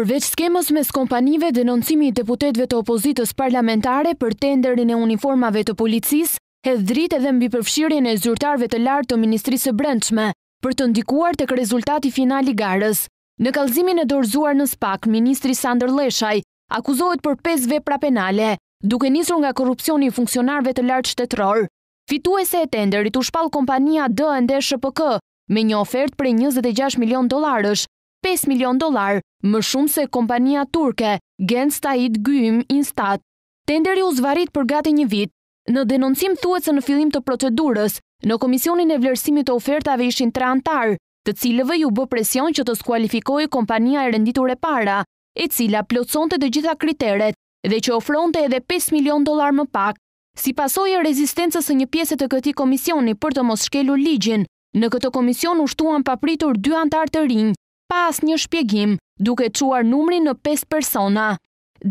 përveç skemës mes kompanive denoncimi i deputetve të opozitës parlamentare për tenderin e uniformave të policis, hedh drit edhe mbi përfshirjen e zyrtarve të lartë të Ministrisë Brëndshme për të ndikuar të kërezultati finali garës. Në kalzimin e dorzuar në spak, Ministri Sander Leshaj akuzohet për 5 vepra penale, duke njësru nga korupcioni i funksionarve të lartë shtetror. Fituese e tenderit u shpal kompania D&D SHPK me një ofert për 26 milion dolarësh 5 milion dolar, më shumë se kompania turke, Genstaid Gym Instat. Tenderi u zvarit për gati një vit. Në denoncim thuet se në filim të procedurës, në Komisionin e Vlerësimit të Ofertave ishin tre antarë, të cilëve ju bë presion që të skualifikoj kompania e renditur e para, e cila plotëson të gjitha kriteret dhe që ofron të edhe 5 milion dolar më pak. Si pasoj e rezistencës e një pjeset të këti komisioni për të mos shkelu ligjin, në këtë komision ushtuan papritur dy antarë të rinjë, pas një shpjegim, duke quar numri në 5 persona.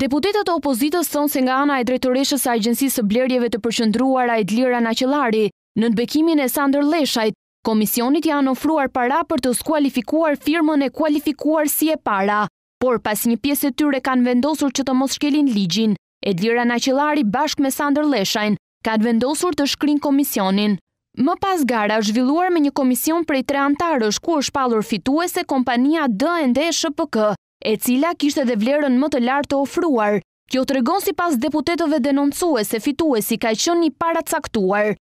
Deputetet të opozitës thonë se nga ana e drejtoreshës a agjensisë së blerjeve të përshëndruar a i dlira në qëlari, në të bekimin e Sander Leshajt, komisionit janë ofruar para për të skualifikuar firmën e kualifikuar si e para, por pas një pjesë të tyre kanë vendosur që të mos shkelin ligjin, e dlira në qëlari bashk me Sander Leshajn, kanë vendosur të shkrin komisionin. Më pas gara është zhvilluar me një komision prej tre antarësh ku është palur fituese kompania D&D SHPK, e cila kishtë edhe vlerën më të lartë të ofruar. Kjo të regon si pas deputetove denoncue se fituesi ka qënë një parat saktuar.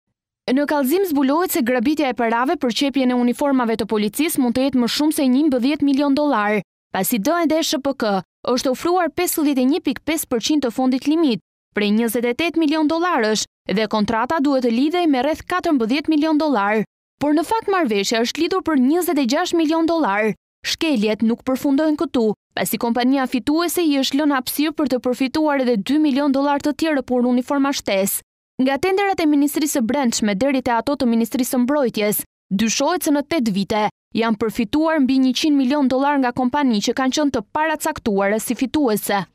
Në kalzim zbulohet se grabitja e parave për qepje në uniformave të policis mund të jetë më shumë se një mbëdhjet milion dolar. Pasi D&D SHPK është ofruar 51.5% të fondit limit, prej 28 milion dolarës dhe kontrata duhet të lidhej me rreth 14 milion dolarë, por në fakt marveshja është lidur për 26 milion dolarë. Shkeljet nuk përfundojnë këtu, pasi kompania fituese i është lënë apsirë për të përfituar edhe 2 milion dolarë të tjere për uniforma shtesë. Nga tenderat e Ministrisë Brendsh me derit e ato të Ministrisë Mbrojtjes, dyshojtë se në 8 vite janë përfituar mbi 100 milion dolar nga kompani që kanë qënë të paracaktuar e si fituese.